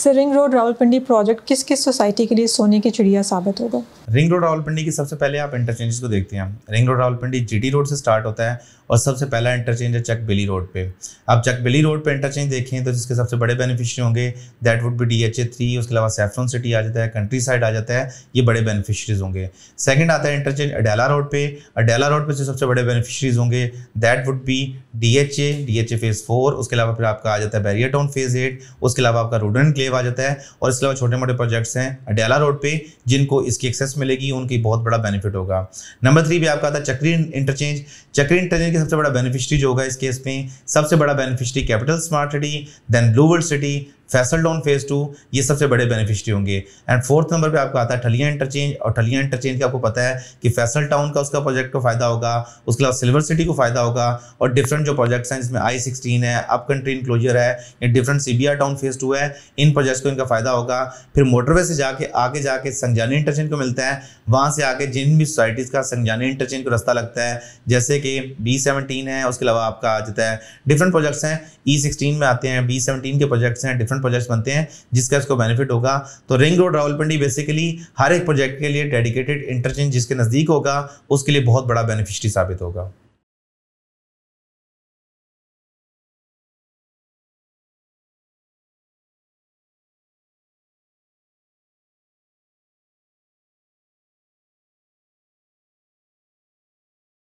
sir ring road Rawalpindi project किस किस society के लिए सोने की चिड़िया साबित होगा रिंग रोड रावलपिंडी की सबसे पहले आप इंटरचेंजेस को देखते हैं ring road Rawalpindi G road से स्टार्ट होता है और सबसे पहला इंटरचेंज है चक बिली रोड पे आप चक बिली रोड पे इंटरचेंज देखें तो जिसके सबसे बड़े बेनिफिशरी होंगे that would be D H A three उसके अलावा सेफ्रॉन सिटी आ जाता है कंट्री साइड आ जाता है ये बड़े बेनिफिशरीज होंगे सेकंड आता है इंटरचेंज अडेला रोड पे अडेला रोड पे जो सबसे बड़े बेनिफिशरीज होंगे that would be D H A D H A phase four उसके अलावा फिर आपका आ जाता है बैरियर टाउन फेज़ एट उसके अलावा आपका रूडन क्लेव वेव आ जाता है और इसके अलावा छोटे मोटे प्रोजेक्ट्स हैं अडयाला रोड पे जिनको इसकी एक्सेस मिलेगी उनकी बहुत बड़ा बेनिफिट होगा नंबर थ्री भी आपका था चक्री इंटरचेंज चक्री इंटरचेंज का सबसे बड़ा बेनिफिशरी जो होगा इस केस में सबसे बड़ा beneficiary capital smart city then blue world city Faisal town phase two ये सबसे बड़े बेनिफिशरी होंगे एंड फोर्थ नंबर पे आपको आता है ठलिया इंटरचेंज और ठलिया इंटरचेंज का आपको पता है कि फैसल टाउन का उसका प्रोजेक्ट को फायदा होगा उसके अलावा सिल्वर सिटी को फायदा होगा और डिफरेंट जो प्रोजेक्ट्स हैं जिसमें आई सिक्सटीन है अप कंट्री इनक्लोजर है या different C town phase two है इन प्रोजेक्ट्स को इनका फायदा होगा फिर मोटरवे से जाके आगे जाके संजानी इंटरचेंज को मिलता है वहाँ से आगे जिन भी सोसाइटीज़ का संजानी इंटरचेंज को रास्ता लगता है जैसे कि बी सेवनटीन है उसके अलावा आपका आ जाता है डिफरेंट प्रोजेक्ट्स हैं ई e सिक्सटीन में आते हैं बी सेवनटीन के प्रोजेक्ट्स हैं डिफरेंट इन्वेस्टमेंट प्रोजेक्ट्स बनते हैं जिसका इसको बेनिफिट होगा तो रिंग रोड रावलपिंडी बेसिकली हर एक प्रोजेक्ट के लिए डेडिकेटेड इंटरचेंज जिसके नज़दीक होगा उसके लिए बहुत बड़ा बेनिफिशरी साबित होगा